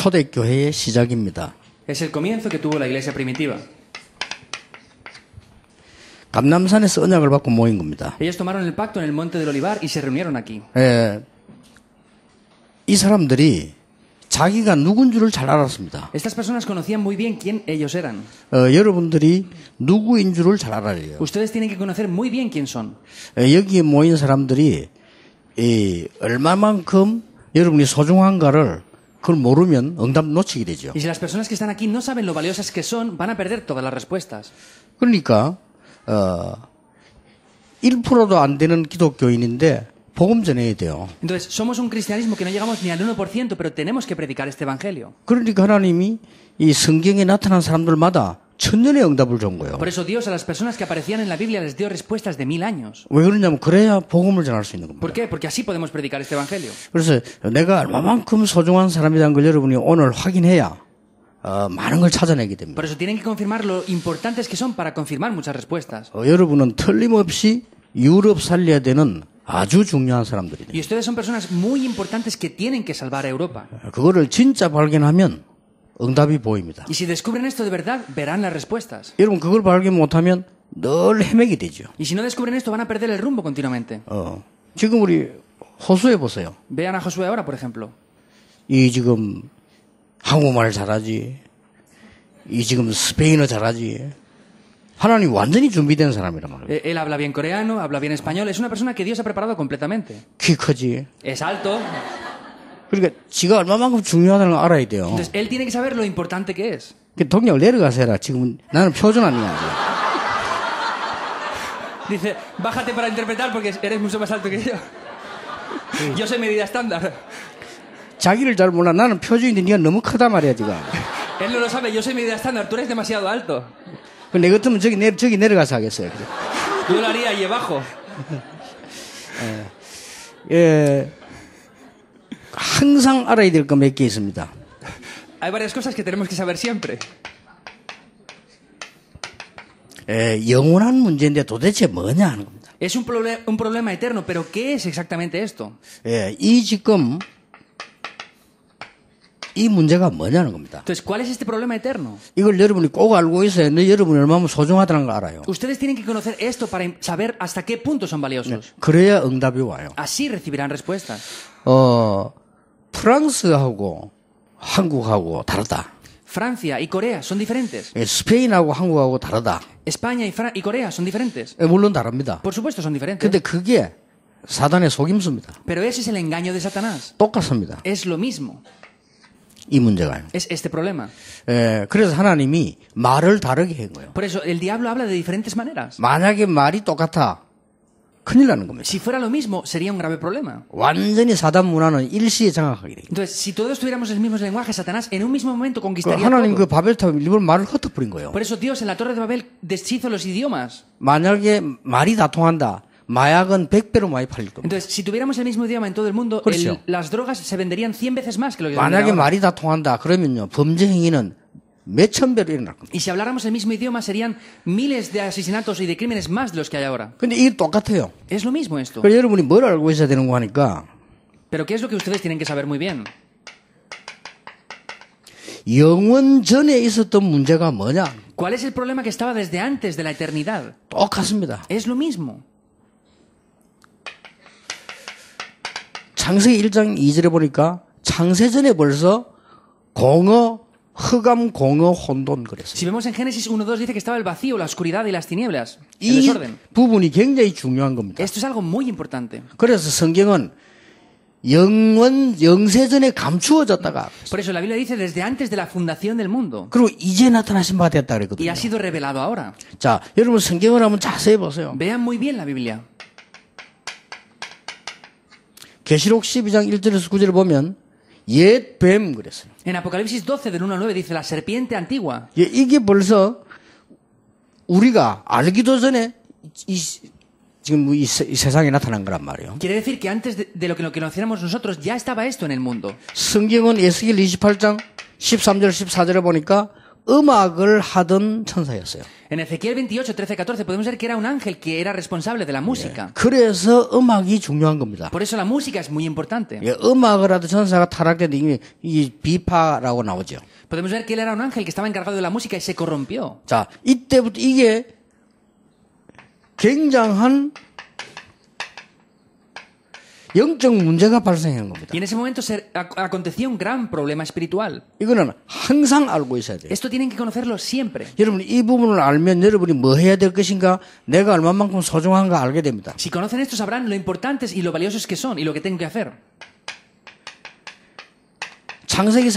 초대교회의 시작입니다. Es el comienzo que tuvo la iglesia primitiva. 감남산에서 언약을 받고 모인 겁니다. Ellos tomaron el pacto en el monte del Olivar y se reunieron aquí. 예, 이 사람들이 자기가 누군 줄을 잘 알았습니다. Estas personas conocían muy bien quién ellos eran. 어, 여러분들이 누구인 줄을 잘 알아요. Ustedes tienen que conocer muy bien quién son. 예, 여기에 모인 사람들이 이 얼마만큼 여러분이 소중한가를 그걸 모르면 응답 놓치게 되죠. Y si las personas que están aquí no saben lo valiosas que son, van a perder todas las respuestas. 그러니까 어 1%도 안 되는 기독교인인데 복음 전해야 돼요. Entonces, somos un cristianismo que no llegamos ni al 1%, pero tenemos que predicar este evangelio. 그러니까 하나님이 이 성경에 나타난 사람들마다 Por eso Dios a las personas que aparecían en la Biblia les dio respuestas de mil años. ¿Por qué? Porque así podemos predicar este evangelio. Por eso tienen que confirmar lo importantes que son para confirmar muchas respuestas. Y ustedes son personas muy importantes que tienen que salvar a Europa. 진짜 발견하면 y si descubren esto de verdad, verán las respuestas. Y si no descubren esto, van a perder el rumbo continuamente. Vean a Josué ahora, por ejemplo. E, él habla bien coreano, habla bien español. Es una persona que Dios ha preparado completamente. Es alto. 그러니까 지가 얼마만큼 중요하다는 걸 알아야 돼요. Entonces, él tiene que saber lo importante que es. 그 동력을 내려가서 해라. 지금 나는 표준 아니야. Dice, bájate para interpretar porque eres mucho más alto que yo. Yo sé medida estándar. 자기를 잘 몰라. 나는 표준인데 네가 너무 크다 말이야, 지금. Él no lo sabe. Yo sé medida estándar. Tú eres demasiado alto. 내 같으면 저기 내 저기 내려가서 하겠어요. Yo lo haría allí abajo. 예. Hay varias cosas que tenemos que saber siempre. Es un, problema eterno, pero ¿qué es exactamente esto? 이 지금 Entonces, ¿cuál es este problema eterno? Ustedes tienen que conocer esto para em-, saber hasta qué punto son valiosos. Así recibirán respuestas. Francia y Corea son diferentes. España y, Corea son diferentes. 물론 Por supuesto son diferentes. Pero ese es el engaño de Satanás. Es lo mismo. 이 Es este problema. Por eso el diablo habla de diferentes maneras. Si fuera lo mismo, sería un grave problema. Entonces, si todos tuviéramos el mismo lenguaje, Satanás en un mismo momento conquistaría Por eso Dios en la Torre de Babel deshizo los idiomas. Entonces, si tuviéramos el mismo idioma en todo el mundo, las drogas se venderían 100 veces más que lo que 만약에 통한다. 그러면요. Y si habláramos el mismo idioma serían miles de asesinatos y de crímenes más de los que hay ahora. Es lo mismo esto. Pero qué es lo que ustedes tienen que saber muy bien. ¿Cuál es el problema que estaba desde antes de la eternidad? Es lo mismo. 창세기 1 2 si vemos en Génesis 1.2 dice que estaba el vacío, la oscuridad y las tinieblas, el desorden. Esto es algo muy importante. Por eso la Biblia dice desde antes de la fundación del mundo. Y ha sido revelado ahora. Vean muy bien la Biblia. 12장 1 en Apocalipsis 12 del 1 al 9 dice la serpiente antigua. que por eso, 우리가 알기도 전에 이, 지금 이, 세상에 나타난 거란 말이에요. Quiere decir que antes de, de lo que lo conociéramos nosotros ya estaba esto en el mundo. 성경은 에스겔 28장 13절 14절에 보니까 음악을 하던 천사였어요. En Ezequiel 28, 13, 14 podemos ver que era un ángel que era responsable de la música. Por eso la música es muy importante. Podemos ver que él era un ángel que estaba encargado de la música y se corrompió. Y en ese momento se, acontecía un gran problema espiritual. Esto tienen que conocerlo siempre. Si conocen esto sabrán lo importantes y lo valiosos que son y lo que tengo que hacer. 창세기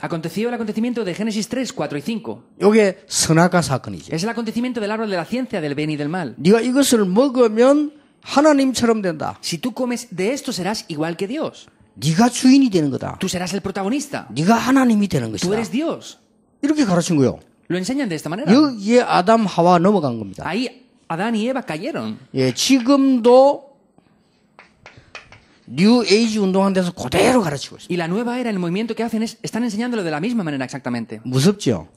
Aconteció el acontecimiento de Génesis 3, 4 y 5. Es el acontecimiento del árbol de la ciencia del bien y del mal. Si tú comes de esto serás igual que Dios. Tú serás el protagonista. Tú eres Dios. Lo enseñan de esta manera. Ahí Adán y Eva cayeron. 지금도 Y la nueva era, el movimiento que hacen es están enseñándolo de la misma manera exactamente.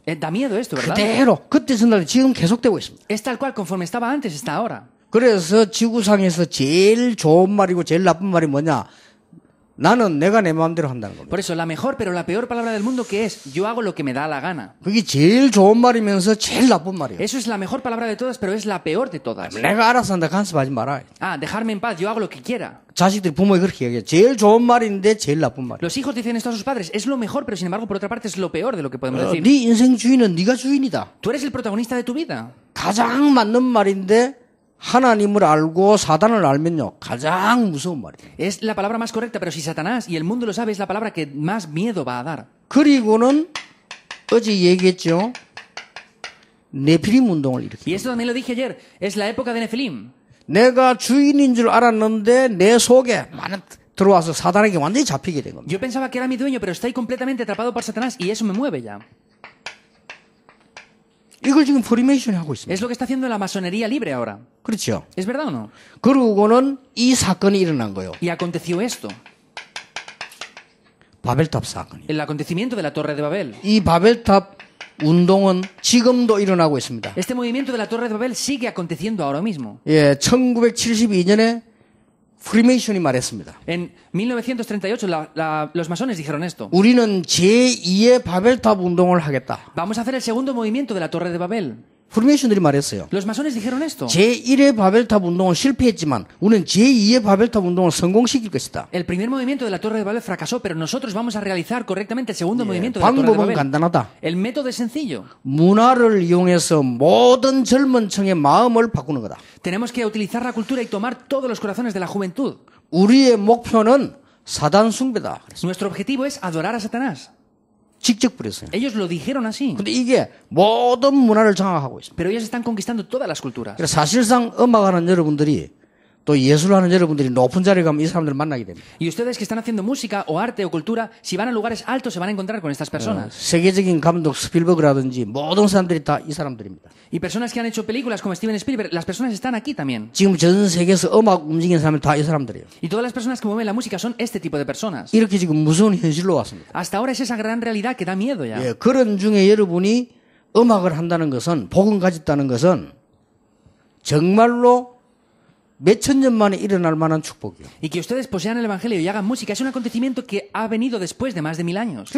Eh, da miedo esto, Es tal cual conforme estaba antes está ahora. Por eso la mejor pero la peor palabra del mundo que es yo hago lo que me da la gana. Eso es la mejor palabra de todas pero es la peor de todas. 내가 알아서 Ah, dejarme en paz, yo hago lo que quiera. Los hijos dicen esto a sus padres, es lo mejor pero sin embargo por otra parte es lo peor de lo que podemos decir. Tú eres el protagonista de tu vida. 가장 맞는 말인데 es la palabra más correcta, pero si Satanás y el mundo lo sabe, es la palabra que más miedo va a dar. Y eso también lo dije ayer, es la época de Nephilim Yo pensaba que era mi dueño, pero estoy completamente atrapado por Satanás y eso me mueve ya. Es lo que está haciendo la masonería libre ahora. ¿Es verdad o no? Y aconteció esto. El acontecimiento de la Torre de Babel. 이 Este movimiento de la Torre de Babel sigue aconteciendo ahora mismo. 1972 프리메이션이 En 1938 los masones dijeron esto. Vamos a hacer el segundo movimiento de la Torre de Babel. Los masones dijeron esto. El primer movimiento de la Torre de Babel fracasó, pero nosotros vamos a realizar correctamente el segundo movimiento de la Torre de Babel. El método es sencillo. Tenemos que utilizar la cultura y tomar todos los corazones de la juventud. Nuestro objetivo es adorar a Satanás. Ellos lo dijeron así. Pero ellos están conquistando todas las culturas. Y ustedes que están haciendo música o arte o cultura, si van a lugares altos se van a encontrar con estas personas. Y personas que han hecho películas como Steven Spielberg, las personas están aquí también. Y todas las personas que mueven la música son este tipo de personas. Hasta ahora es esa gran realidad que da miedo ya. Y que ustedes posean el Evangelio y hagan música es un acontecimiento que ha venido después de más de mil años.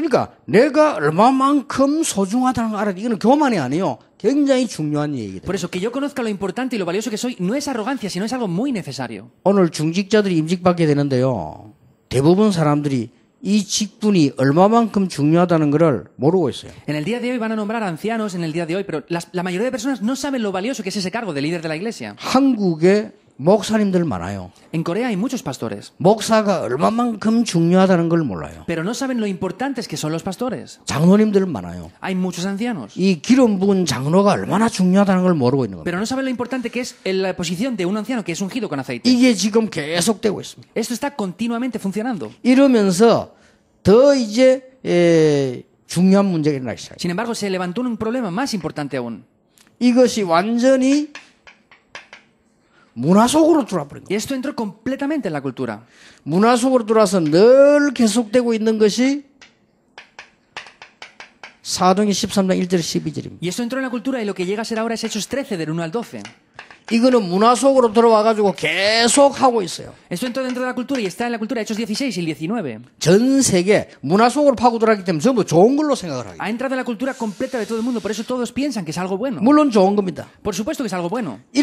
Por eso que yo conozca lo importante y lo valioso que soy no es arrogancia, sino es algo muy necesario. En el día de hoy van a nombrar ancianos en el día de hoy, pero la, mayoría de personas no saben lo valioso que es ese cargo de líder de la iglesia. En Corea hay muchos pastores. 목사가 걸 몰라요. Pero no saben lo importantes que son los pastores. 많아요. Hay muchos ancianos. 장로가 얼마나 걸 모르고 있는 Pero no saben lo importante que es la posición de un anciano que es ungido con aceite. 이게 지금 Esto está continuamente funcionando. 이러면서 더 이제 중요한 Sin embargo, se levantó un problema más importante aún. 이것이 완전히 문화 Esto entró completamente en la cultura. Y esto entró en la cultura y lo que llega a ser ahora es Hechos 13 del 1 al 12. Esto entra dentro de la cultura y está en la cultura Hechos 16 y 19. 전 세계 Ha entrado en la cultura completa de todo el mundo, por eso todos piensan que es algo bueno. Por supuesto que es algo bueno. Y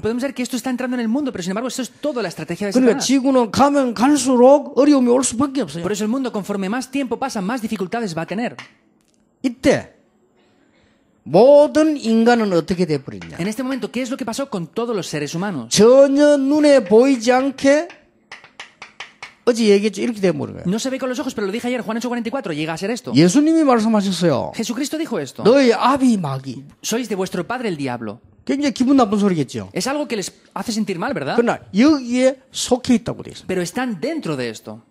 podemos ver que esto está entrando en el mundo, pero sin embargo esto es toda la estrategia de Satanás. Por eso el mundo conforme más tiempo pasa, más dificultades va a tener. 이때 en este momento, ¿qué es lo que pasó con todos los seres humanos? No se ve con los ojos, pero lo dije ayer, Juan 8:44, llega a ser esto. Jesucristo dijo esto. Sois de vuestro padre el diablo. Es algo que les hace sentir mal, ¿verdad? Pero están dentro de esto.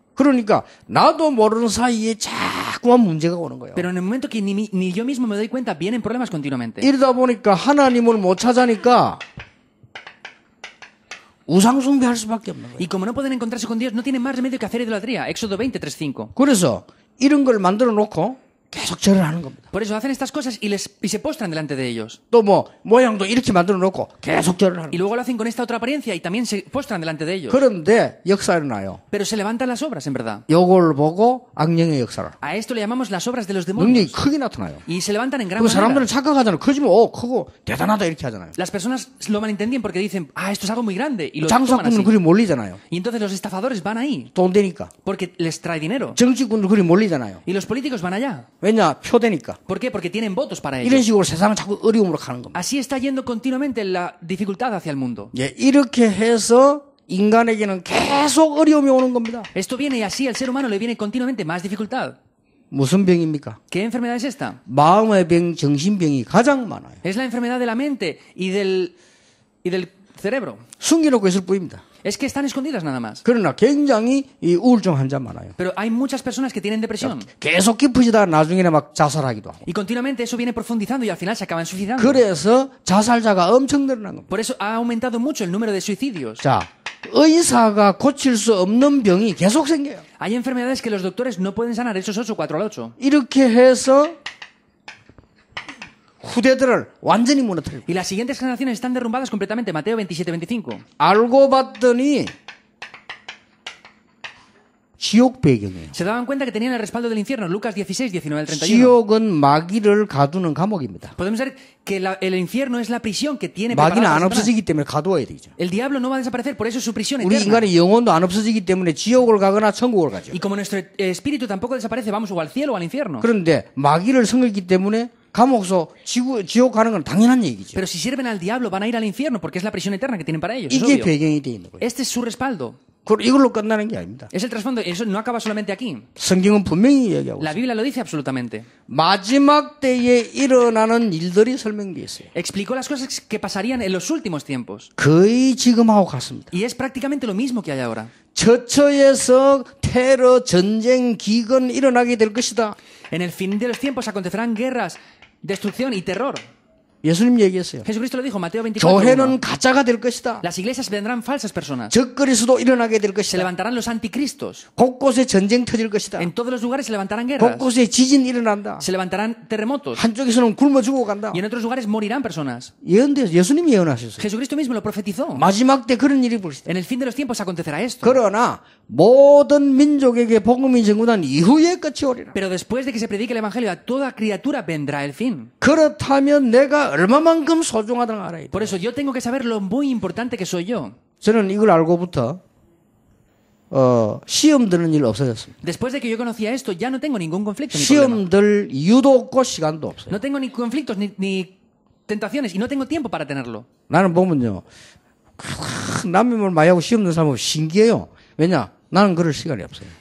Pero en el momento que ni, yo mismo me doy cuenta, vienen problemas continuamente. 보니까 Y como no pueden encontrarse con Dios, no tienen más remedio que hacer idolatría. Éxodo 20, 그래서 이런 걸 만들어 놓고 por eso hacen estas cosas y, les, se postran delante de ellos. Y luego lo hacen con esta otra apariencia y también se postran delante de ellos. Pero se levantan las obras en verdad. A esto le llamamos las obras de los demonios. Y se levantan en gran manera. Las personas lo malentienden porque dicen ah esto es algo muy grande y Y entonces los estafadores van ahí. Porque les trae dinero. Y los políticos van allá. Venga, ¿Por qué? Porque tienen votos para ello. Así está yendo continuamente la dificultad hacia el mundo. Esto viene y así al ser humano le viene continuamente más dificultad. ¿Qué enfermedad es esta? Es la enfermedad de la mente y del y del cerebro. Es que están escondidas nada más. Pero hay muchas personas que tienen depresión. Y continuamente eso viene profundizando y al final se acaban suicidando. Por eso ha aumentado mucho el número de suicidios. Hay enfermedades que los doctores no pueden sanar, esos 8, 4 al 8. 이렇게 해서 y las siguientes generaciones están derrumbadas completamente. Mateo 27, 25. Se daban cuenta que tenían el respaldo del infierno. Lucas 16, 19 31. Podemos ver que el infierno es la prisión que tiene para El diablo no va a desaparecer, por eso es su prisión eterna. Y como nuestro eh, espíritu tampoco desaparece, vamos o al cielo o al infierno. Pero si sirven al diablo van a ir al infierno porque es la prisión eterna que tienen para ellos. Este es su respaldo. Es el trasfondo. Eso no acaba solamente aquí. La Biblia lo dice absolutamente. Explicó las cosas que pasarían en los últimos tiempos. Y es prácticamente lo mismo que hay ahora. En el fin de los tiempos acontecerán guerras, Destrucción y terror. Jesucristo lo dijo, Mateo 24. Las iglesias vendrán falsas personas. Se levantarán los anticristos. En todos los lugares se levantarán guerras. Se levantarán terremotos. Y en otros lugares morirán personas. Jesucristo mismo lo profetizó. En el fin de los tiempos acontecerá esto. Pero después de que se predique el evangelio a toda criatura vendrá el fin. Por eso yo tengo que saber lo muy importante que soy yo. 어, Después de que yo conocía esto, ya no tengo ningún conflicto ni No tengo ni conflictos ni, ni tentaciones y no tengo tiempo para tenerlo. 나는 보면요. 신기해요. 왜냐?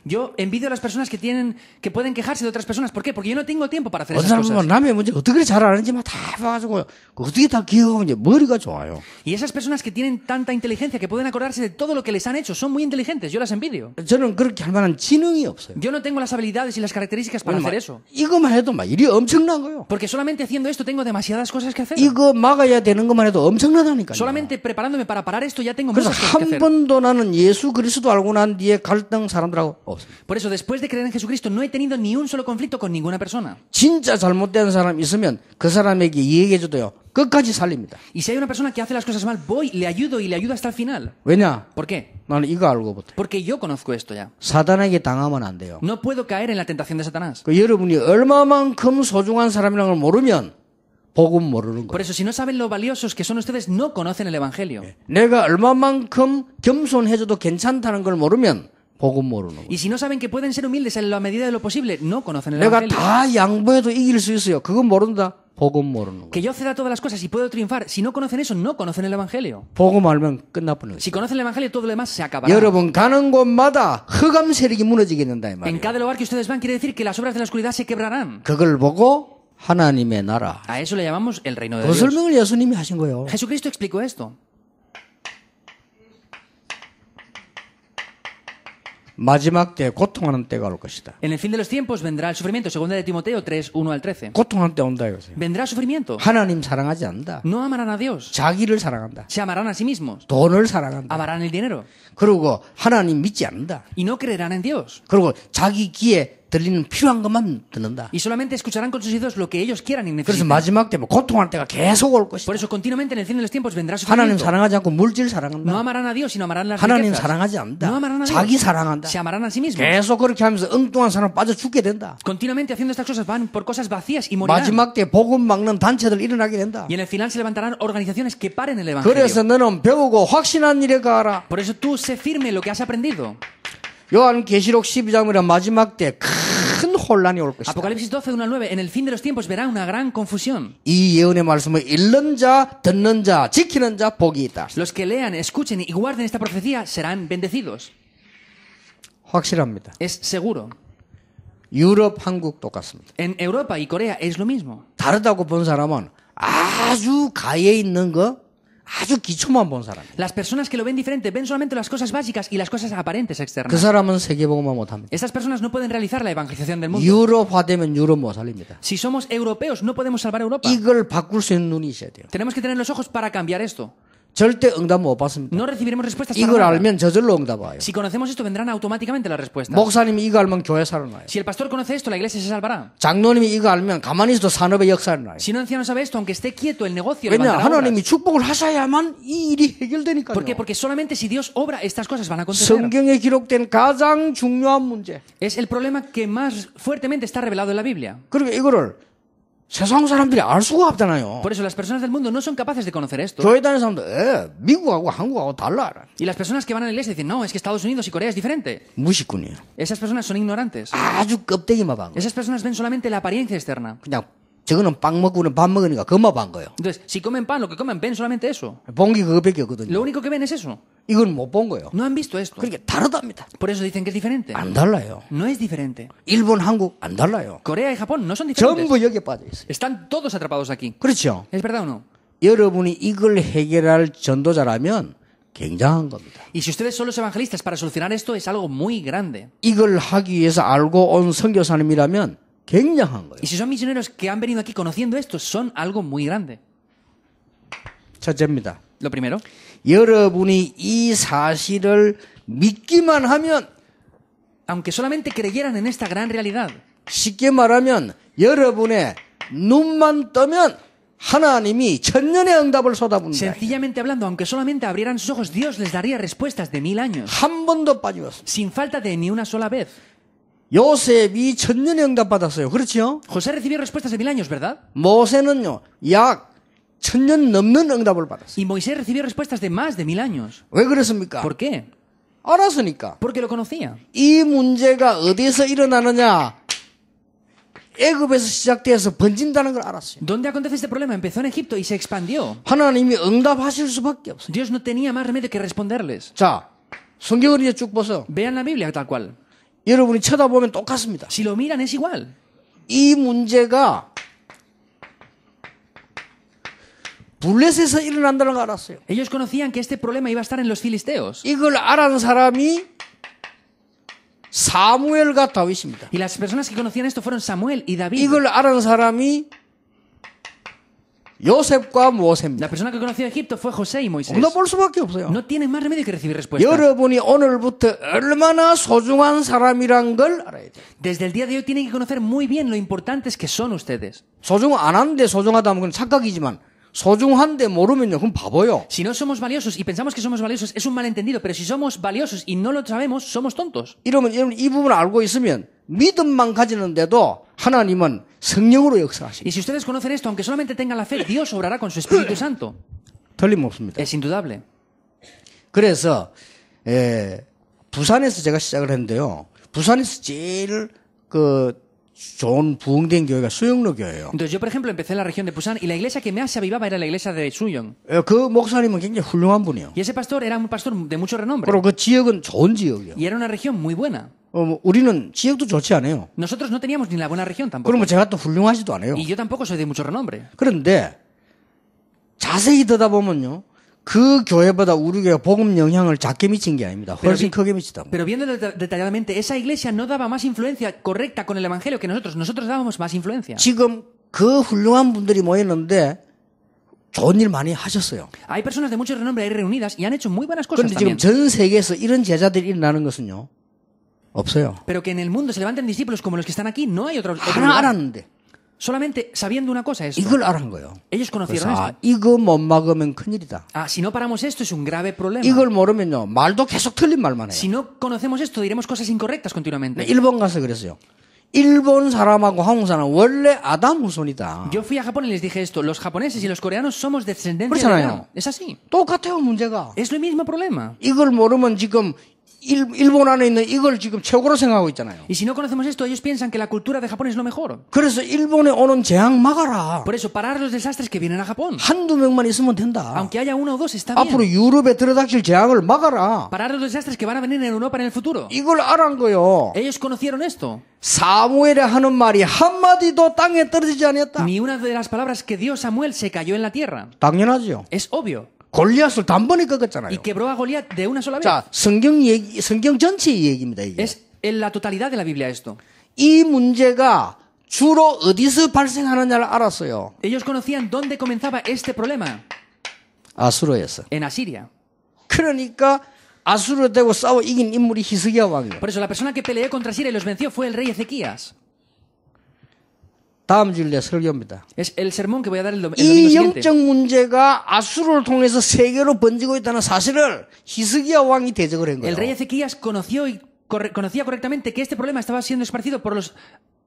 Yo envidio a las personas que tienen que pueden quejarse de otras personas. ¿Por qué? Porque yo no tengo tiempo para hacer esas cosas. 문제 어떻게 잘 아는지 다 머리가 Y esas personas que tienen tanta inteligencia que pueden acordarse de todo lo que les han hecho, son muy inteligentes. Yo las envidio. 저는 그렇게 할 만한 지능이 없어요. Yo no tengo las habilidades y las características para hacer eso. 일이 엄청난 Porque solamente haciendo esto tengo demasiadas cosas que hacer. 이거 Solamente preparándome para parar esto ya tengo muchas cosas que hacer. 예수 그리스도 알고 난 뒤에 por eso después de creer en Jesucristo no he tenido ni un solo conflicto con ninguna persona. Y si hay una persona que hace las cosas mal, voy, le ayudo y le ayudo hasta el final. 왜냐? ¿Por qué? Porque yo conozco esto ya. No puedo caer en la tentación de Satanás. 얼마만큼 소중한 사람이라는 모르면 por eso si no saben lo valiosos que son ustedes no conocen el evangelio. Y si no saben que pueden ser humildes en la medida de lo posible no conocen el evangelio. Que yo ceda todas las cosas y puedo triunfar. Si no conocen eso no conocen el evangelio. Si conocen el evangelio todo lo demás se acabará. En cada lugar que ustedes van quiere decir que las obras de la oscuridad se quebrarán. A eso le llamamos el reino de Dios. Jesucristo explicó esto. En el fin de los tiempos vendrá el sufrimiento. Segunda de Timoteo 3, 1 al 13. Vendrá el sufrimiento. No amarán a Dios. Se amarán a sí mismos. Amarán el dinero. 하나님 믿지 않는다. Y no creerán en Dios. 필요한 것만 듣는다. Y solamente escucharán con sus oídos lo que ellos quieran y 그래서 Por eso continuamente en el fin de los tiempos vendrá su No amarán a Dios, sino amarán las 하나님 riquezas. 사랑하지 No amarán a 자기 사랑한다. Se amarán a sí mismos. 빠져 죽게 된다. Continuamente haciendo estas cosas van por cosas vacías y morirán. Y en el final se levantarán organizaciones que paren el evangelio. 확신한 가라. Por eso tú sé firme lo que has aprendido. 요한 12장은 마지막 때큰 혼란이 올 것이다. Apocalipsis 9 En el fin de los tiempos verá una gran confusión. 이 예언의 읽는 자, 듣는 자, 지키는 자 복이 있다. Los que lean, escuchen y guarden esta profecía serán bendecidos. 확실합니다. Es seguro. 유럽, 한국 똑같습니다. En Europa y Corea es lo mismo. 다르다고 본 사람은 아주 가에 있는 거 las personas que lo ven diferente ven solamente las cosas básicas y las cosas aparentes externas. estas personas no pueden realizar la evangelización del mundo. Si somos europeos no podemos salvar Europa. Tenemos que tener los ojos para cambiar esto. No recibiremos respuestas Si conocemos esto vendrán automáticamente las respuestas. Si el pastor conoce esto la iglesia se salvará. Si Si un anciano sabe esto aunque esté quieto el negocio levantará Porque solamente si Dios obra estas cosas van a acontecer. Es el problema que más fuertemente está revelado en la Biblia. Por eso las personas del mundo no son capaces de conocer esto. Y las personas que van a la dicen, no, es que Estados Unidos y Corea es diferente. Esas personas son ignorantes. Esas personas ven solamente la apariencia externa. Entonces, si comen pan, lo que comen ven solamente eso. Lo único que ven es eso. No han visto esto. Por eso dicen que es diferente. No es diferente. 일본, Corea y Japón no son diferentes. Están todos atrapados aquí. ¿Es verdad o no? Y si ustedes son los evangelistas para solucionar esto es algo muy grande. 이걸 하기 위해서 y si son misioneros que han venido aquí conociendo esto, son algo muy grande. Lo primero. aunque solamente creyeran en esta gran realidad. Sencillamente hablando, aunque solamente abrieran sus ojos, Dios les daría respuestas de mil años. Sin falta de ni una sola vez. José recibió respuestas de mil años, ¿verdad? Y Moisés recibió respuestas de más de mil años. ¿Por qué? Porque lo conocía. 이 ¿Dónde acontece este problema? Empezó en Egipto y se expandió. Dios no tenía más remedio que responderles. Vean la Biblia tal cual. Si lo miran es igual. Ellos conocían que este problema iba a estar en los filisteos. Y las personas que conocían esto fueron Samuel y David. La persona que conoció a Egipto fue José y Moisés. No tienes más remedio que recibir respuesta. Desde el día de hoy tienen que conocer muy bien lo importantes que son ustedes. Si no somos valiosos y pensamos que somos valiosos, es un malentendido. Pero si somos valiosos y no lo sabemos, somos tontos. 이 Y si ustedes conocen esto, aunque solamente tengan la fe, Dios obrará con su Espíritu Santo. Es indudable. 그래서 부산에서 제가 시작을 부산에서 제일 그 entonces yo por ejemplo empecé en la región de Pusan y la iglesia que más se avivaba era la iglesia de Suyong. Eh, y ese pastor era un pastor de mucho renombre. Y era una región muy buena. 어, 우리는 지역도 좋지 Nosotros no teníamos ni la buena región tampoco. 훌륭하지도 Y yo tampoco soy de mucho renombre. 그런데 자세히 들여다보면요. Pero viendo detalladamente, esa iglesia no daba más influencia correcta con el evangelio que nosotros. Nosotros dábamos más influencia. 지금 그 훌륭한 분들이 모였는데 좋은 일 많이 하셨어요. Hay personas de mucho renombre ahí reunidas y han hecho muy buenas cosas. 이런 제자들이 것은요 없어요. Pero que en el mundo se levanten discípulos como los que están aquí no hay otro. 하나 Solamente sabiendo una cosa es. Ellos conocieron esto. Ah, si no paramos esto es un grave problema. Si no conocemos esto diremos cosas incorrectas continuamente. Yo fui a Japón y les dije esto. Los japoneses y los coreanos somos descendencia de Es así. Es lo mismo problema. Y si no conocemos esto, ellos piensan que la cultura de Japón es lo mejor. Por eso parar los desastres que vienen a Japón. Aunque haya uno o dos está bien. Parar los desastres que van a venir en Europa en el futuro. Ellos conocieron esto. Ni una de las palabras que dio Samuel se cayó en la tierra. Es obvio. Y quebró a Goliat de una sola vez. Es en la totalidad de la Biblia esto. Ellos conocían dónde comenzaba este problema. En Asiria. Por eso la persona que peleó contra Siria y los venció fue el rey Ezequías. 다음 주일에 설교입니다. El sermón que voy a dar el domingo siguiente. 이 영적 문제가 아수르를 통해서 세계로 번지고 있다는 사실을 히스기야 왕이 대적을 한 거예요. El rey Ezequías conoció y conocía correctamente que este problema estaba siendo esparcido por los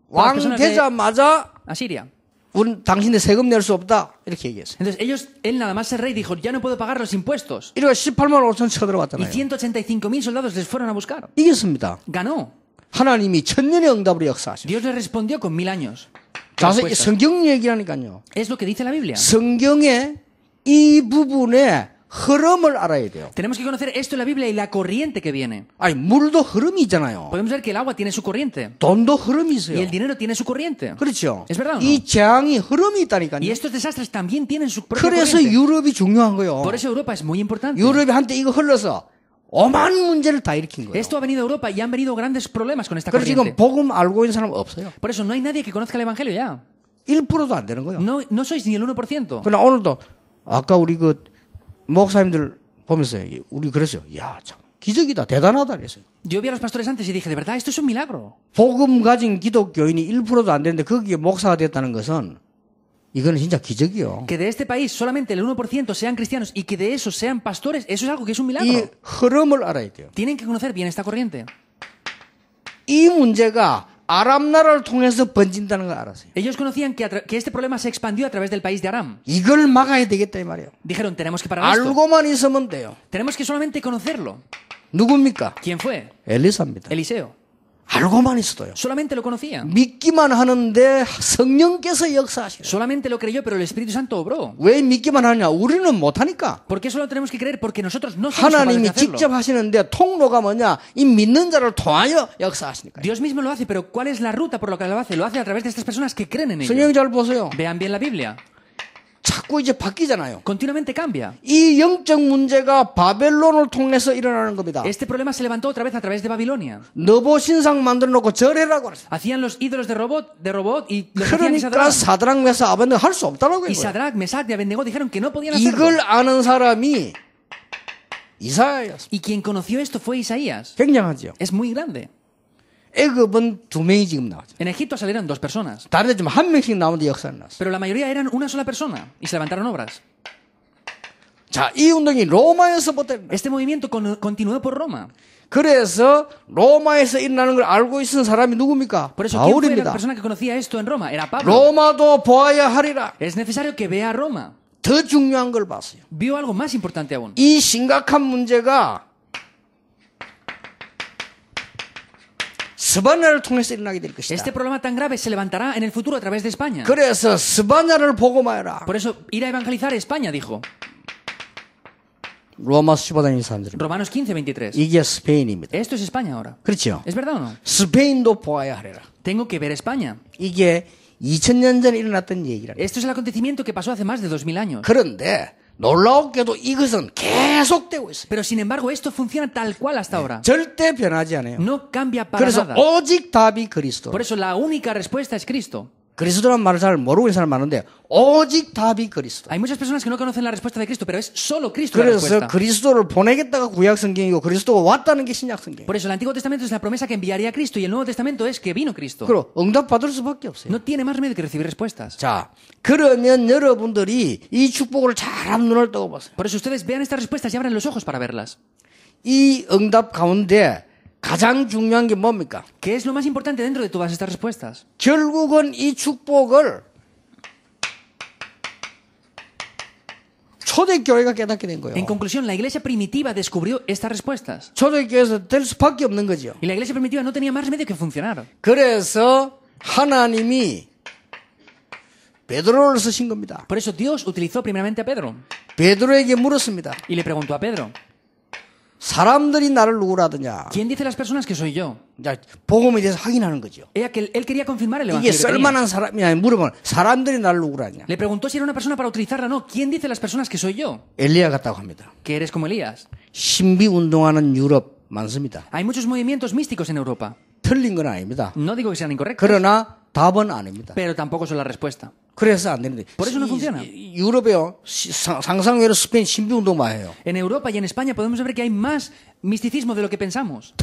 왕 되자마자 Asiria. 우린 당신의 세금 낼수 없다 이렇게 얘기했어요. Entonces ellos él nada más el rey dijo ya no puedo pagar los impuestos. 이리가 18만 5천 쳐들어왔잖아요. Y 185.000 soldados les fueron a buscar. 이겼습니다. Ganó. 하나님이 천년의 응답으로 역사하셨어요. Dios le respondió con mil años. Es lo que dice la Biblia. Tenemos que conocer esto en la Biblia y la corriente que viene. 물도 Podemos ver que el agua tiene su corriente. 돈도 Y el dinero tiene su corriente. Es verdad, Y estos desastres también tienen su propia corriente. Por eso Europa es muy importante. Esto ha venido a Europa y han venido grandes problemas con esta Por eso no hay nadie que conozca el Evangelio ya. No, sois ni el 1%. Yo vi a los pastores antes y dije, de verdad, esto es un milagro. Que de este país solamente el 1% sean cristianos y que de esos sean pastores, eso es algo que es un milagro. Tienen que conocer bien esta corriente. Ellos conocían que, que este problema se expandió a través del país de Aram. Dijeron, tenemos que parar esto. Tenemos que solamente conocerlo. ¿Quién fue? Eliseo. 알고만 yo. Solamente lo conocía. Solamente lo creyó, pero el Espíritu Santo obró. ¿Por qué solo tenemos que creer? Porque nosotros no somos capaces hacerlo. Dios mismo lo hace, pero ¿cuál es la ruta por la que lo hace? Lo hace a través de estas personas que creen en él. Vean bien la Biblia. 자꾸 이제 바뀌잖아요. Continuamente cambia. 이 영적 문제가 바벨론을 통해서 일어나는 Este problema se levantó otra vez a través de Babilonia. 신상 만들어 놓고 Hacían los ídolos de robot, de robot y lo 그러니까 사드락 메사 Y Mesach y Abednego dijeron que no podían hacerlo. Y quien conoció esto fue Isaías. Es muy grande. En Egipto salieron dos personas. Pero la mayoría eran una sola persona y se levantaron obras. Este movimiento continuó por Roma. Por eso, fue la persona que conocía esto en Roma? Era Pablo. Es necesario que vea Roma. Vio algo más importante aún. Este problema tan grave se levantará en el futuro a través de España. Por eso ir a evangelizar España, dijo. Romanos 15 23 Esto es España ahora. Es verdad o no? Tengo que ver España. Esto es el acontecimiento que pasó hace más de 2000 años. Pero sin embargo esto funciona tal cual hasta ahora. No cambia para nada. Por eso la única respuesta es Cristo. Hay muchas personas que no conocen la respuesta de Cristo, pero es solo Cristo la respuesta. Por eso el Antiguo Testamento es la promesa que enviaría a Cristo y el Nuevo Testamento es que vino Cristo. No tiene más remedio que recibir respuestas. Por eso ustedes vean estas respuestas y abran los ojos para verlas. ¿Qué es lo más importante dentro de todas estas respuestas? En conclusión, la iglesia primitiva descubrió estas respuestas. Y la iglesia primitiva no tenía más remedio que funcionar. Por eso Dios utilizó primeramente a Pedro. Y le preguntó a Pedro. ¿Quién dice las personas que soy yo? 자, 복음에 대해서 확인하는 거죠. que él quería confirmar el evangelio. que tenía. 사람들이 Le preguntó si era una persona para utilizarla no. ¿Quién dice las personas que soy yo? Elías 같다고 Que eres como Elías. Hay muchos movimientos místicos en Europa. No digo que sean incorrectos. Pero tampoco es la respuesta. Por eso no funciona. Eh. En Europa y en España podemos ver que hay más misticismo de lo que pensamos.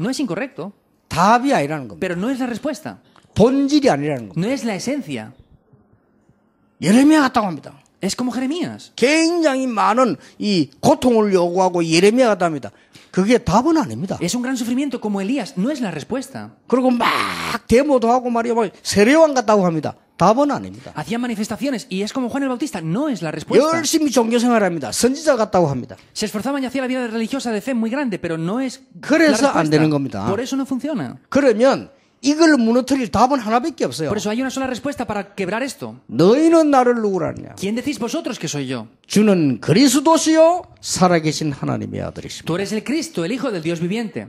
No es incorrecto. Pero no es la respuesta. No es la esencia. Es como Jeremías. Es un gran sufrimiento como Elías, no es la respuesta. Hacían manifestaciones y es como Juan el Bautista, no es la respuesta. Se esforzaban y hacían la vida religiosa de fe muy grande, pero no es la respuesta. Por eso no funciona. 그러면 por eso hay una sola respuesta para quebrar esto. ¿Quién decís vosotros que soy yo? Tú eres el Cristo, el Hijo del Dios viviente.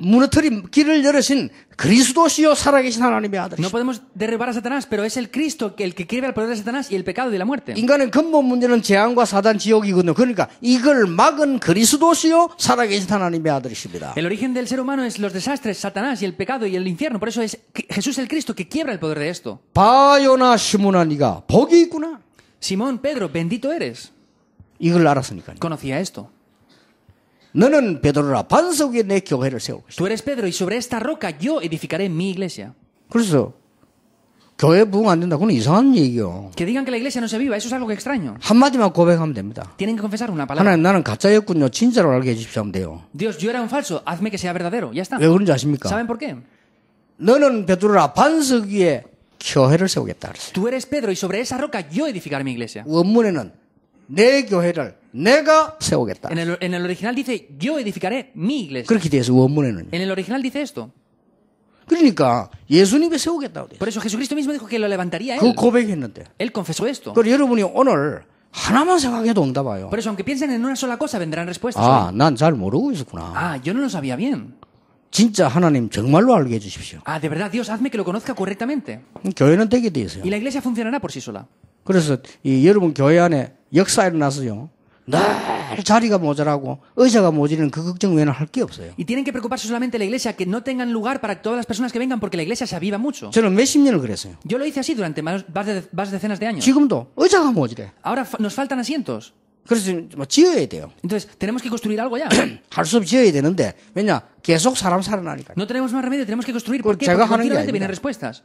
No podemos derribar a Satanás, pero es el Cristo el que quiebra el poder de Satanás y el pecado de la muerte. El origen del ser humano es los desastres, Satanás y el pecado y el infierno. Por eso es Jesús el Cristo que quiebra el poder de esto. Simón Pedro, bendito eres. Conocía esto. 너는 베드로라 위에 내 교회를 세울 것이다. Tú eres Pedro y sobre esta roca yo edificaré mi iglesia. 그래서 교회 부흥 안 이상한 얘기요. Que digan que la iglesia no se viva, eso es algo extraño. 고백하면 됩니다. Tienen que confesar una palabra. Dios, yo era un falso. Hazme que sea verdadero. Ya está. 왜 그런지 아십니까? ¿Saben por qué? 너는 베드로라 반석 위에 교회를 세우겠다 Tú eres Pedro y sobre esa roca yo edificaré mi iglesia. 내 교회를 내가 세우겠다. En el, original dice yo edificaré mi iglesia. En el original dice esto. 그러니까 예수님이 세우겠다고 돼. Por eso Jesucristo mismo dijo que lo levantaría él. Él confesó esto. 그 Por eso aunque piensen en una sola cosa vendrán respuestas. 모르고 Ah, yo no lo sabía bien. 진짜 하나님 정말로 알게 해 Ah, de verdad Dios hazme que lo conozca correctamente. 교회는 되게 Y la iglesia funcionará por sí sola. 그래서 이 여러분 교회 안에 자리가 모자라고 의자가 그 걱정 외에는 없어요. Y tienen que preocuparse solamente la iglesia que no tengan lugar para todas las personas que vengan porque la iglesia se aviva mucho. Yo lo hice así durante más, de, decenas de años. Ahora nos faltan asientos. Entonces tenemos que construir algo ya. No tenemos más remedio, tenemos que construir. porque Porque 하는 게 아니에요. respuestas.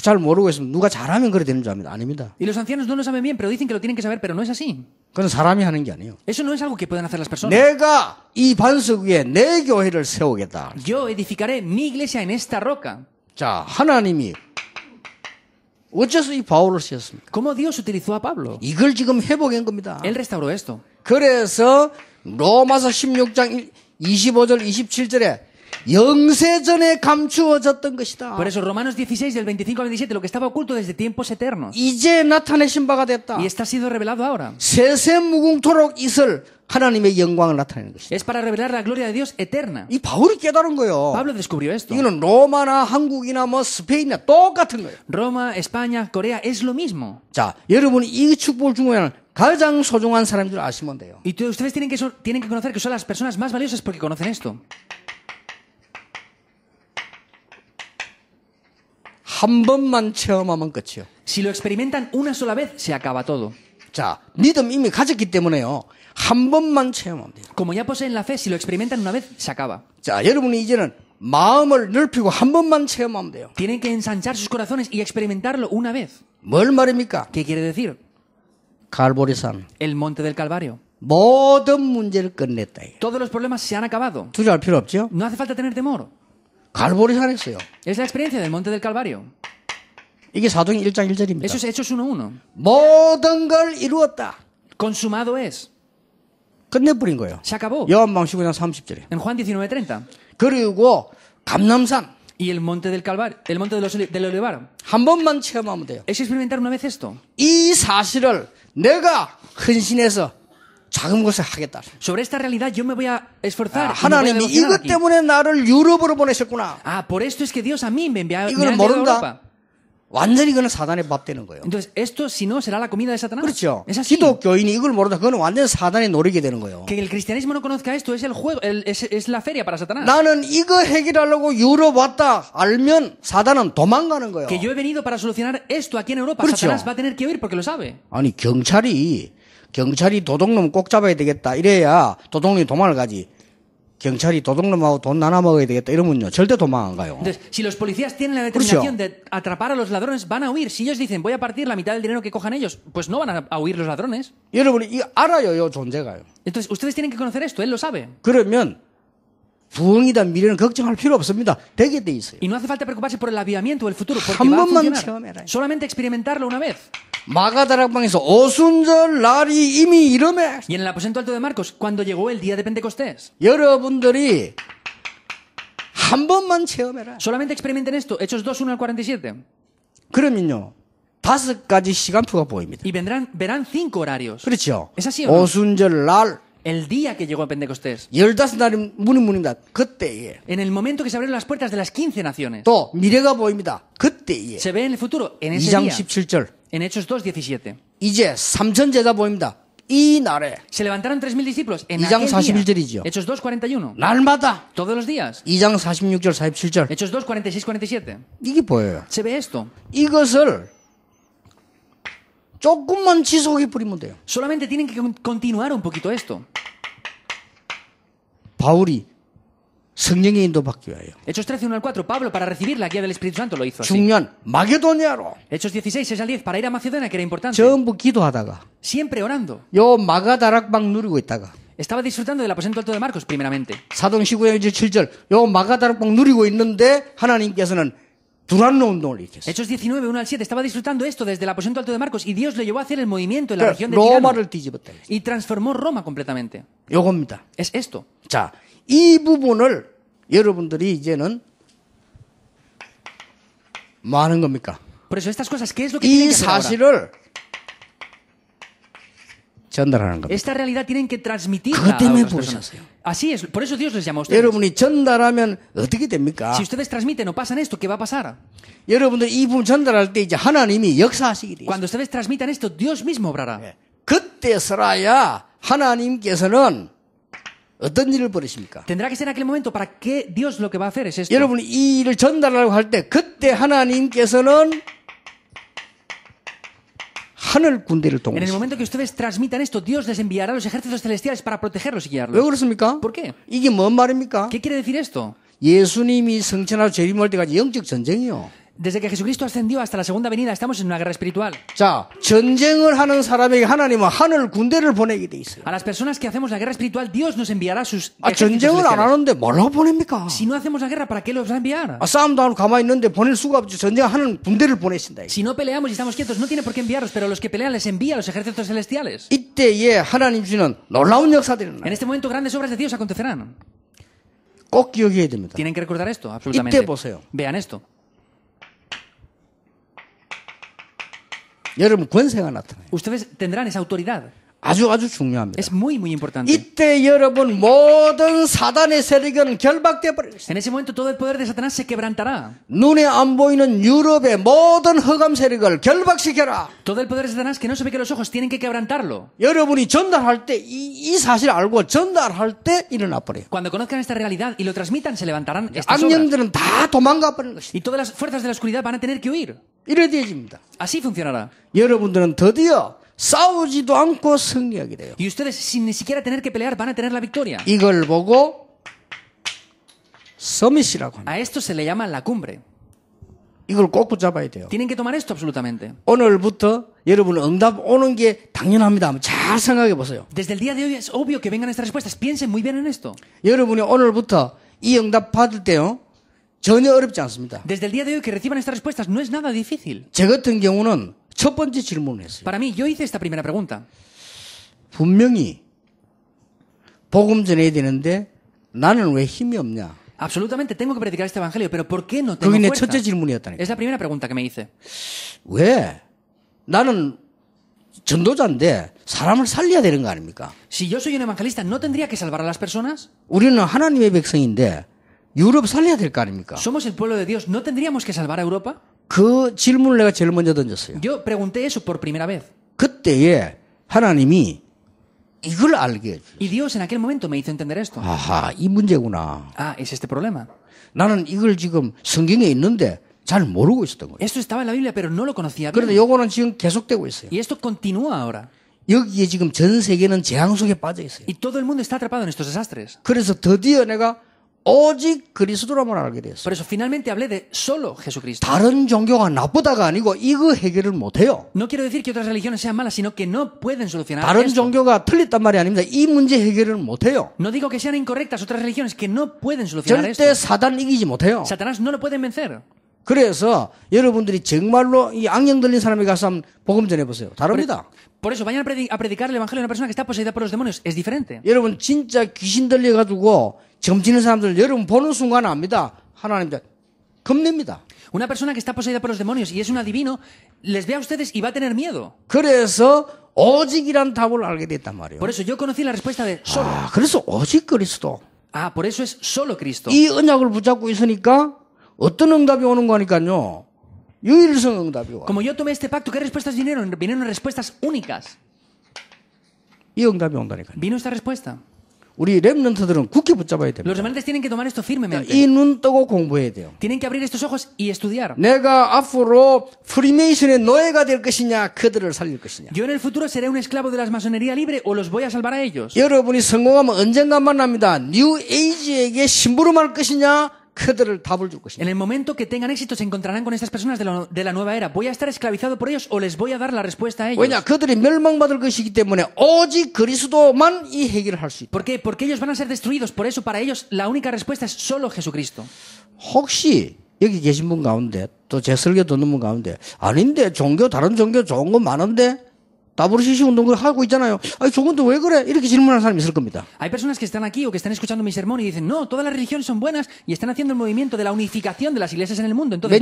잘 모르고 있으면 누가 잘하면 그래 되는 줄 압니다. 아닙니다. Y los ancianos no lo saben bien, pero dicen que lo tienen que saber, pero no es así. 그건 사람이 하는 게 아니에요. Eso no es algo que pueden hacer las personas. 내가 이 반석 위에 내 교회를 세우겠다. Yo edificaré mi iglesia en esta roca. 자, 하나님이 어째서 이 바울을 쓰셨습니까? Como Dios utilizó a Pablo. 이걸 지금 회복한 겁니다. Él restauró esto. 그래서 로마서 16장 25절 27절에 Por eso Romanos 16 del 25 al 27 lo que estaba oculto desde tiempos eternos. Y está sido revelado ahora. Es para revelar la gloria de Dios eterna. 이 Pablo descubrió esto. 한국이나 뭐 똑같은 Roma, España, Corea es lo mismo. Y ustedes tienen que tienen que conocer que son las personas más valiosas porque conocen esto. Si lo experimentan una sola vez, se acaba todo. Como ya poseen la fe, si lo experimentan una vez, se acaba. Tienen que ensanchar sus corazones y experimentarlo una vez. ¿Qué quiere decir? 갈보리산. El monte del Calvario. Todos los problemas se han acabado. No hace falta tener temor. 갈보리산에서요. Es la experiencia del monte del Calvario. 이게 사도행 1장 1절입니다. Eso es Hechos 1:1. 모든 걸 이루었다. Consumado es. 끝내버린 거예요. Se acabó. 요한방시구장 30절에. En Juan 19:30. 그리고 감남산. y el monte del Calvario, el monte de los, del Olivaro. 한 번만 체험하면 돼요. Es experimentar una vez esto. 이 사실을 내가 헌신해서 Sobre esta realidad yo me voy a esforzar. Ah, por esto es que Dios a mí me envió a Europa. 완전히 Entonces esto si no será la comida de Satanás. Que el cristianismo no conozca esto es el juego es, la feria para Satanás. Que yo he venido para solucionar esto aquí en Europa. Satanás va a tener que oír porque lo sabe. 경찰이 도둑놈 꼭 잡아야 되겠다. 이래야 도둑놈이 도망을 가지. 경찰이 도둑놈하고 돈 나눠 먹어야 되겠다 이러면요 절대 도망 안 가요. si los policías tienen la determinación de atrapar a los ladrones, van a huir. Si ellos dicen voy a partir la mitad del dinero que cojan ellos, pues no van a huir los ladrones. 존재가요. Entonces, ustedes tienen que conocer esto. Él lo sabe. 그러면 미래는 걱정할 필요 없습니다. 되게 돼 있어요. Y no hace falta preocuparse por el avivamiento el futuro, porque va a funcionar. Solamente experimentarlo una vez. Y en el aposento alto de Marcos, cuando llegó el día de Pentecostés. Solamente experimenten esto, Hechos 2, 1 al 47. Y vendrán, verán cinco horarios. ¿Es así, el día que llegó a Pentecostés. En el momento que se abrieron las puertas de las 15 naciones. Se ve en el futuro, en ese día. En Hechos 2, 17 Se levantaron 3.000 discípulos en 2 aquel 41 Hechos 2:41. 날마다 Todos los días. 2 46 47 Hechos Se ve esto. Solamente tienen que continuar un poquito esto. 바울이 Hechos 13, 1 al 4. Pablo, para recibir la guía del Espíritu Santo, lo hizo así. Hechos 16, 6 al 10. Para ir a Macedonia, que era importante. Siempre orando. Estaba disfrutando del aposento alto de Marcos, primeramente. Hechos 19, 1 al 7. Estaba disfrutando esto desde el aposento alto de Marcos y Dios le llevó a hacer el movimiento en la región de Tirano. Y transformó Roma completamente. Es esto. 이 부분을 여러분들이 이제는 estas cosas, ¿qué es lo que 이 Esta realidad tienen que transmitir Así es, por eso Dios les llama a ustedes. Si ustedes transmiten o pasan esto, ¿qué va a pasar? Cuando ustedes transmitan esto, Dios mismo obrará. Tendrá que ser en aquel momento para que Dios lo que va a hacer es esto. En el momento que ustedes transmitan esto, Dios les enviará los ejércitos celestiales para protegerlos y guiarlos. ¿Por qué? ¿Qué quiere decir esto? 예수님이 desde que Jesucristo ascendió hasta la segunda venida estamos en una guerra espiritual. A las personas que hacemos la guerra espiritual Dios nos enviará sus ejércitos celestiales Si no hacemos la guerra para qué los va a enviar? Si no peleamos y estamos quietos no tiene por qué enviarlos, pero los que pelean les envía los ejércitos celestiales. En este momento grandes obras de Dios acontecerán. Tienen que recordar esto absolutamente. Vean esto. ¿Ustedes tendrán esa autoridad? Es muy muy importante. En ese momento todo el poder de Satanás se quebrantará. Todo el poder de Satanás que no se ve que los ojos tienen que quebrantarlo. Cuando conozcan esta realidad y lo transmitan se levantarán estas obras. Y todas las fuerzas de la oscuridad van a tener que huir. Así funcionará. Y ustedes sin ni siquiera tener que pelear van a tener la victoria. A esto se le llama la cumbre. Tienen que tomar esto absolutamente. Desde el día de hoy es obvio que vengan estas respuestas. Piensen muy bien en esto. Desde el día de hoy que reciban estas respuestas no es nada difícil. Para mí, yo hice esta primera pregunta. Absolutamente tengo que predicar este evangelio, pero ¿por qué no tengo fuerza? Es la primera pregunta que me hice. 왜? 나는 전도자인데 Si yo soy un evangelista, ¿no tendría que salvar a las personas? Somos el pueblo de Dios, ¿no tendríamos que salvar a Europa? Yo pregunté eso por primera vez. Y Dios en aquel momento me hizo entender esto. 이 Ah, es este problema. Esto estaba en la Biblia, pero no lo conocía Y esto continúa ahora. Y todo el mundo está atrapado en estos desastres. 그래서 드디어 오직 그리스도라면 알게 됐어요. Por eso finalmente hablé de solo Jesucristo. 다른 종교가 나쁘다가 아니고 이거 해결을 못 해요. No quiero decir que otras religiones sean malas, sino que no pueden solucionar 다른 esto. 종교가 틀렸단 말이 아닙니다. 이 문제 해결을 못 해요. No digo que sean incorrectas otras religiones que no pueden solucionar 절대 esto. 절대 사단 이기지 못해요. Satanás no lo pueden vencer. 그래서 여러분들이 정말로 이 악령 들린 사람이 가서 복음 전해 보세요. 다릅니다. Por eso vayan a, predicar el evangelio a una persona que está poseída por los demonios. Es diferente. Una persona que está poseída por los demonios y es un adivino les ve a ustedes y va a tener miedo. 그래서 오직이란 답을 Por eso yo conocí la respuesta de solo. Ah, por eso es solo Cristo. 이 붙잡고 있으니까 어떤 como yo tomé este pacto, ¿qué respuestas vinieron? Vinieron respuestas únicas. Vino esta respuesta. Los remanentes tienen que tomar esto firmemente. Tienen que abrir estos ojos y estudiar. Yo en el futuro seré un esclavo de la masonería libre o los voy a salvar a ellos. En el momento que tengan éxito se encontrarán con estas personas de la, nueva era. ¿Voy a estar esclavizado por ellos o les voy a dar la respuesta a ellos? ¿Por qué? Porque ellos van a ser destruidos. Por eso para ellos la única respuesta es solo Jesucristo. Hay personas que están aquí o que están escuchando mi sermón y dicen, "No, todas las religiones son buenas" y están haciendo el movimiento de la unificación de las iglesias en el mundo. Entonces,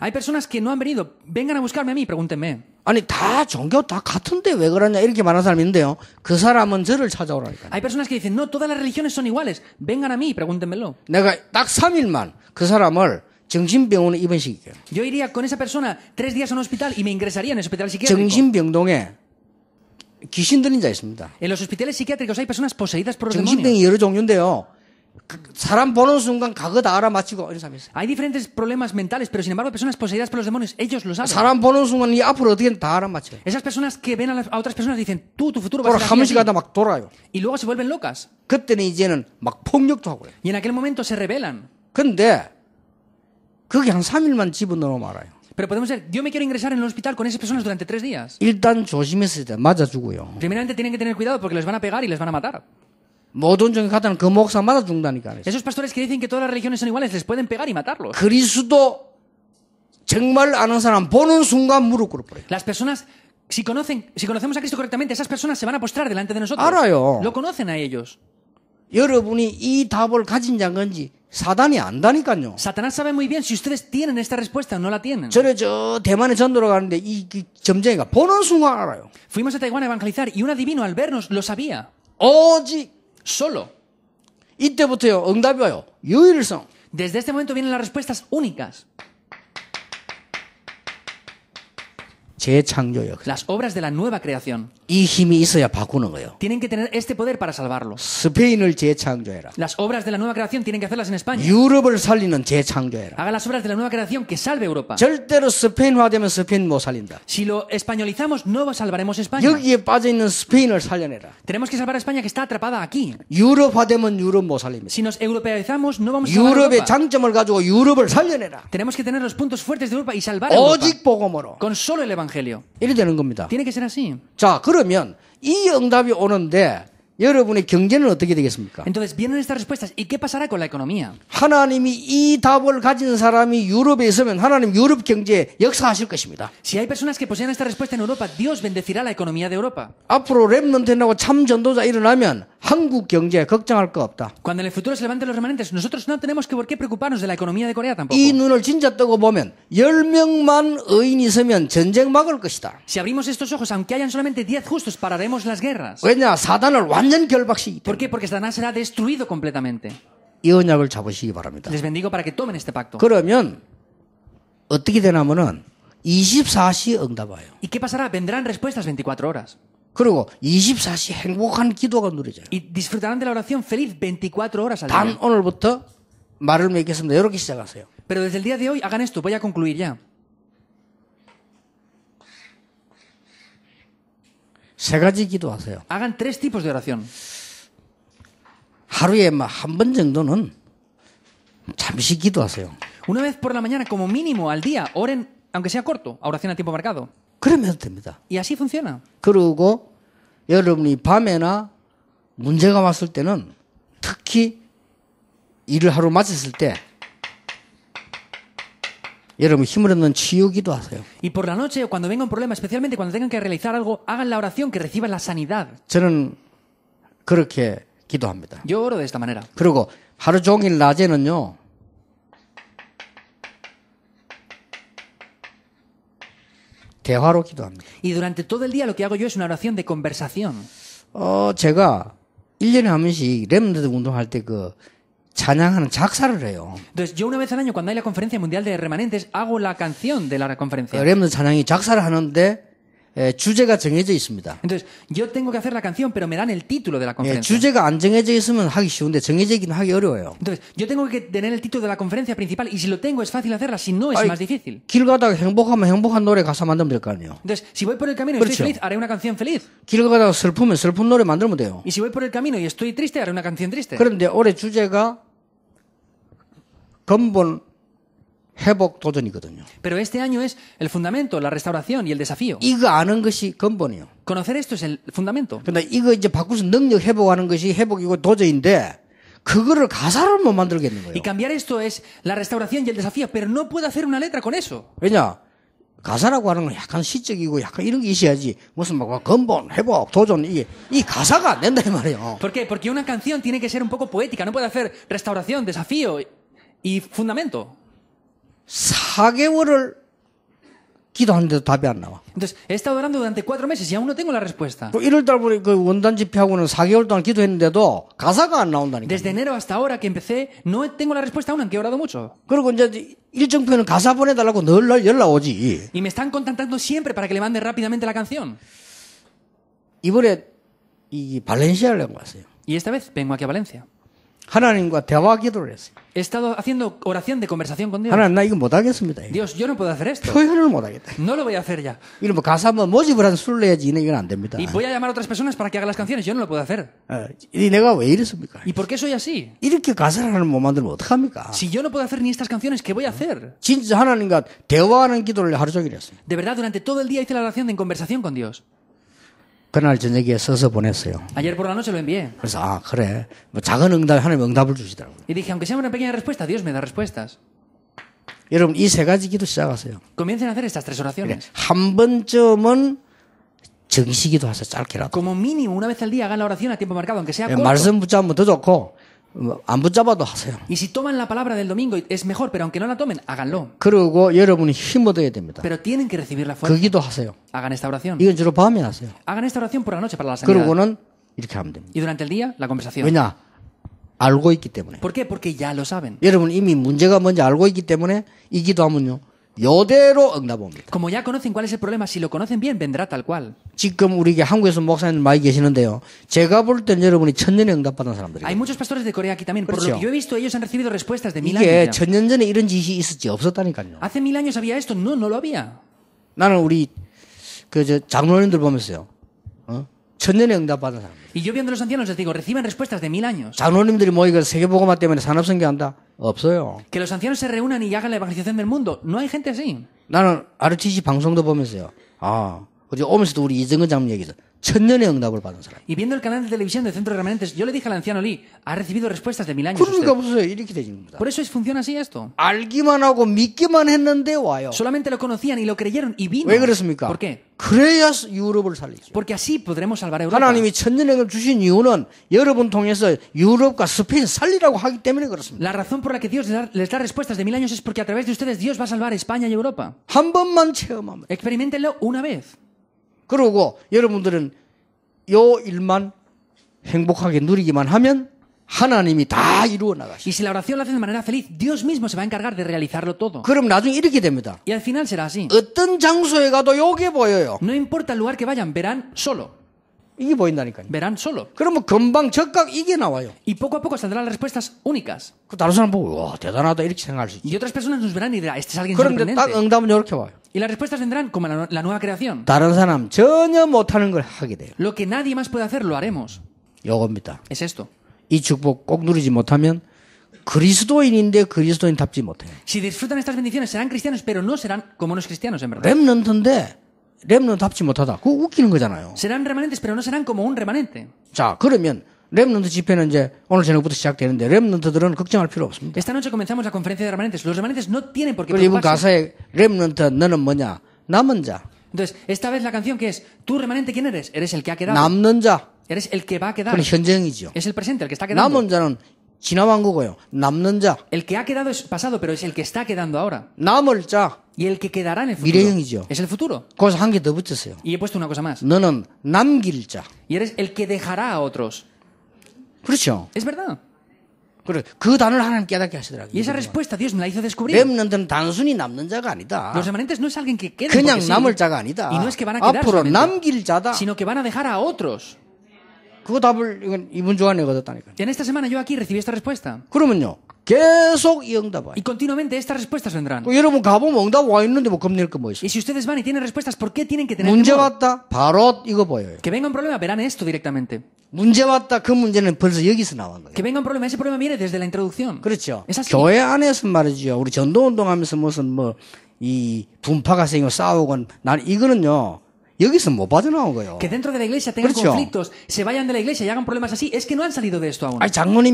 Hay personas que no han venido. Vengan a buscarme a mí, pregúntenme. 종교 다 같은데 왜 이렇게 그 Hay personas que dicen, "No, todas las religiones son iguales. Vengan a mí, pregúntenmelo." 딱3그 사람을 yo iría con esa persona tres días a un hospital y me ingresaría en el hospital psiquiátrico. En los hospitales psiquiátricos hay personas poseídas por los demonios. Hay diferentes problemas mentales, pero sin embargo, personas poseídas por los demonios, ellos lo saben. Esas personas que ven a, otras personas dicen, tú, tu futuro va a ser y luego se vuelven locas. Y en aquel momento se rebelan. 근데 3 Pero podemos decir yo me quiero ingresar en el hospital con esas personas durante tres días. Primeramente tienen que tener cuidado porque les van a pegar y les van a matar. Esos pastores que dicen que todas las religiones son iguales les pueden pegar y matarlos. Las personas si conocen si conocemos a Cristo correctamente esas personas se van a postrar delante de nosotros. yo Lo conocen a ellos. 여러분이 이 답을 가진 Satanás sabe muy bien si ustedes tienen esta respuesta o no la tienen. Fuimos a Taiwán a evangelizar y un adivino al vernos lo sabía. solo. 응답이 와요. Desde este momento vienen las respuestas únicas. Las obras de la nueva creación. Tienen que tener este poder para salvarlo. Las obras de la nueva creación tienen que hacerlas en España. Haga las obras de la nueva creación que salve Europa. Si lo españolizamos no salvaremos España. Tenemos que salvar a España que está atrapada aquí. Si nos europeizamos no vamos a salvar Europa. Tenemos que tener los puntos fuertes de Europa y salvar a Europa. Con solo el evangelio. evangelio. 이래 되는 겁니다. Tiene que ser así. 자, 그러면 이 응답이 오는데 여러분의 경제는 어떻게 되겠습니까? Entonces vienen estas respuestas. ¿Y qué pasará con la economía? 하나님이 이 답을 가진 사람이 유럽에 있으면 하나님 유럽 경제에 역사하실 것입니다. Si hay personas que poseen esta respuesta en Europa, Dios bendecirá la economía de Europa. 앞으로 렘넌트하고 참 전도자 일어나면 Cuando en el futuro se levanten los remanentes, nosotros no tenemos que por qué preocuparnos de la economía de Corea tampoco. si abrimos estos ojos, aunque hayan solamente 10 justos, pararemos las guerras. ¿Por qué? Porque Satanás será destruido completamente. Les bendigo para que tomen este pacto. ¿Y qué pasará? Vendrán respuestas 24 horas. Y disfrutarán de la oración feliz 24 horas al día. Pero desde el día de hoy hagan esto. Voy a concluir ya. Hagan tres tipos de oración. Una vez por la mañana, como mínimo al día, oren, aunque sea corto, a oración a tiempo marcado. Y así funciona. 여러분이 밤에나 문제가 왔을 때는 특히 일을 하루 마쳤을 때 여러분 힘을 얻는 치유 기도하세요. Y por la noche o cuando venga un problema, especialmente cuando tengan que realizar algo, hagan la oración que reciban la sanidad. 저는 그렇게 기도합니다. Yo oro de esta manera. 그리고 하루 종일 낮에는요. Y durante todo el día lo que hago yo es una oración de conversación. ¡Oh, Entonces yo una vez al año cuando hay la conferencia mundial de remanentes hago la canción de la conferencia. 주제가 정해져 있습니다. Entonces, yo tengo que hacer la canción, pero me dan el título de la conferencia. 주제가 있으면 하기 쉬운데 정해져 있긴 하기 어려워요. Entonces, yo tengo que tener el título de la conferencia principal y si lo tengo es fácil hacerla, si no es más difícil. 노래 가사 만들면 Entonces, si voy por el camino y estoy feliz, haré una canción feliz. 노래 만들면 돼요. Y si voy por el camino y estoy triste, haré una canción triste. 그런데 올해 주제가 근본 pero este año es el fundamento, la restauración y el desafío. Conocer esto es el fundamento. Y cambiar esto es la restauración y el desafío, pero no puedo hacer una letra con eso. ¿Por Porque una canción tiene que ser un poco poética, no puede hacer restauración, desafío y fundamento. 4개월을 Entonces, he estado orando durante cuatro meses y aún no tengo la respuesta. Desde enero hasta ahora que empecé, no tengo la respuesta aún, aunque he orado mucho. Y me están contactando siempre para que le mande rápidamente la canción. y 이 발렌시아를 así Y esta vez vengo aquí a Valencia. 하나님과 대화 기도를 했어요. He estado haciendo oración de conversación con Dios. Dios, yo no puedo hacer esto. No lo voy a hacer ya. Y voy a llamar a otras personas para que hagan las canciones. Yo no lo puedo hacer. 어, 이 내가 왜 이랬습니까? ¿Y por qué soy así? Si yo no puedo hacer ni estas canciones, ¿qué voy a hacer? De verdad, durante todo el día hice la oración en conversación con Dios. 그날 저녁에 써서 보냈어요. Ayer por la noche lo envié. 그래서 아 그래 뭐 작은 응답 하나님 응답을 주시더라고요. Y dije aunque sea una pequeña respuesta Dios me da respuestas. 여러분 이 세 가지 기도 시작하세요. Comiencen a hacer estas tres oraciones. 그래, 한 번쯤은 정식기도 하세요 짧게라도. Como mínimo una vez al día hagan la oración a tiempo marcado aunque sea corto. 말씀 붙잡으면 더 좋고. 안 붙잡아도 하세요. Y si toman la palabra del domingo es mejor, pero aunque no la tomen, háganlo. 그리고 여러분이 얻어야 됩니다. Pero tienen que recibir la fuerza. Hagan esta oración. 이건 주로 밤에 하세요. Hagan esta oración por la noche para la sanidad. 그리고는 이렇게 하면 됩니다. Y durante el día la conversación. 왜냐? 알고 있기 때문에. ¿Por qué? Porque ya lo saben. 여러분 이미 문제가 뭔지 알고 있기 때문에 이 기도하면요. 여대로 응답옵니다. Como ya conocen cuál es el problema, si lo conocen bien, vendrá tal cual. 지금 우리에게 한국에서 목사님 많이 계시는데요. 제가 볼 때는 여러분이 천년에 응답받은 사람들이에요. Hay muchos pastores de Corea aquí también. Por lo que yo he visto, ellos han recibido respuestas de mil años. 이게 천년 전에 이런 짓이 있었지 없었다니까요. Hace mil años había esto, no, no lo había. 나는 우리 그저 장로님들 보면서요. 어? 천년에 응답받은 사람. Y yo viendo los ancianos les digo, reciben respuestas de mil años. 장로님들이 모이고 세계복음화 때문에 산업선교한다. 없어요. Que los ancianos se reúnan y hagan la evangelización del mundo. No hay gente así. 나는 RTC 방송도 보면서요. 아, 어제 오면서도 우리 이정근 장님 얘기했어. Y viendo el canal de televisión de Centro de Remanentes, yo le dije al anciano Lee, ha recibido respuestas de mil años. Por eso es, funciona así esto. Solamente lo conocían y lo creyeron y vino. ¿Por qué? Porque así podremos salvar Europa. La razón por la que Dios les da, respuestas de mil años es porque a través de ustedes Dios va a salvar España y Europa. Experimentenlo una vez. 여러분들은 요 일만 행복하게 누리기만 하면 하나님이 다 이루어 Y si la oración la hacen de manera feliz, Dios mismo se va a encargar de realizarlo todo. 이렇게 됩니다. Y al final será así. 어떤 장소에 가도 요게 보여요. No importa el lugar que vayan, verán solo. 이게 보인다니까요. Verán solo. 그러면 금방 이게 나와요. Y poco a poco saldrán las respuestas únicas. 보고 이렇게 수 Y otras personas nos verán y dirán, este es alguien 그런데 sorprendente. 딱 응답은 이렇게 와요. Y las respuestas vendrán como la, nueva creación. Lo que nadie más puede hacer lo haremos. Es esto. Si disfrutan estas bendiciones serán cristianos, pero no serán como los cristianos en verdad. Serán remanentes, pero no serán como un remanente. Esta noche comenzamos la conferencia de remanentes. Los remanentes no tienen por qué preocuparse. Entonces, esta vez la canción que es tú remanente quién eres? Eres el que ha quedado. Eres el que va a quedar. Es el presente, el que está quedando. El que ha quedado es pasado, pero es el que está quedando ahora. Y el que quedará en el futuro. Es el futuro. Y he puesto una cosa más. Y eres el que dejará a otros. 그렇죠. Es verdad. 그래, 그 단어를 하나님 깨닫게 하시더라고요. Y esa respuesta Dios me la hizo descubrir. 렘넌트는 단순히 남는 자가 아니다. Los remanentes no es alguien que quede. 그냥 남을 자가 아니다. Y no es que van a quedar. 앞으로 남길 자다. Sino que van a dejar a otros. 그 답을 이건 이분 중간 내가 얻었다니까. En esta semana yo aquí recibí esta respuesta. 그러면요. 계속 이 응답 와. Y continuamente estas respuestas vendrán. 그 여러분 가보면 응답 와 있는데 뭐 겁낼 거 뭐 있어? Y si ustedes van y tienen respuestas, ¿por qué tienen que tener 문제 temor? 왔다. 바로 이거 보여요. Que venga un problema, verán esto directamente. 문제 왔다. 그 문제는 벌써 여기서 나온 거예요. Que venga un problema, ese problema viene desde la introducción. 그렇죠. Es 교회 안에서 말이죠. 우리 전도 운동하면서 무슨 뭐 이 분파가 생기고 싸우고 난 이거는요. Que dentro de la iglesia tengan conflictos, se vayan de la iglesia y hagan problemas así, es que no han salido de esto aún.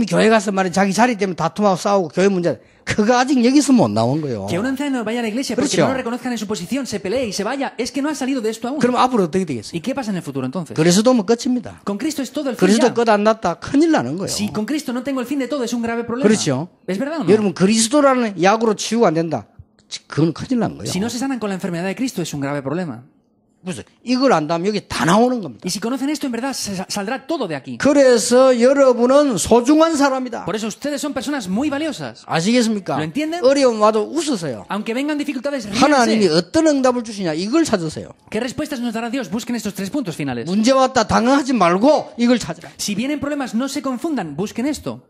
교회 가서 말해 자기 자리 때문에 다툼하고 싸우고 교회 문제 아직 Que un anciano vaya a la iglesia porque no lo reconozcan en su posición, se pelee y se vaya, es que no han salido de esto aún. ¿Y qué pasa en el futuro entonces? Con Cristo es todo el fin. 그리스도 Si con Cristo no tengo el fin de todo es un grave problema. ¿Es verdad o no? 약으로 안 된다. Si no se sanan con la enfermedad de Cristo es un grave problema. Y si conocen esto en verdad saldrá todo de aquí. Por eso ustedes son personas muy valiosas. 아시겠습니까? ¿Lo entienden? Aunque vengan dificultades, ríense. ¿Qué respuestas nos dará Dios? Busquen estos tres puntos finales. Si vienen problemas no se confundan, busquen esto.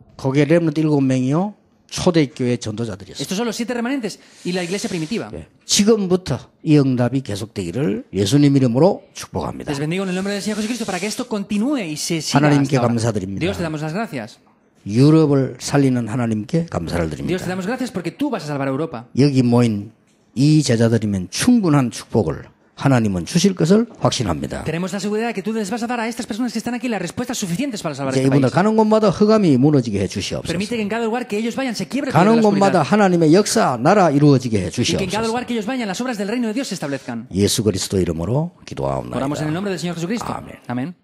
초대교회 전도자들이었어요. Estos son los siete remanentes y la iglesia primitiva. 예, 지금부터 이 응답이 계속되기를 예수님 이름으로 축복합니다. Les bendigo en el nombre del Señor Jesucristo para que esto continúe y se siga. 하나님께 감사드립니다. Dios te damos las gracias. 유럽을 살리는 하나님께 감사를 드립니다. Dios te damos gracias porque tú vas a salvar a Europa. 여기 모인 이 제자들이면 충분한 축복을 하나님은 주실 것을 확신합니다. Tenemos la seguridad de que tú les vas a dar a estas personas que están aquí las respuestas suficientes para salvar este país. 가는 곳마다 흑암이 무너지게 해 주시옵소서. Permite que en cada lugar que ellos vayan se quiebre 가는 곳마다 하나님의 역사 나라 이루어지게 해 주시옵소서. Que en cada lugar que ellos vayan las obras del reino de Dios se establezcan. 예수 그리스도 이름으로 기도하옵나이다. Oramos en el nombre del Señor Jesucristo. 아멘. 아멘.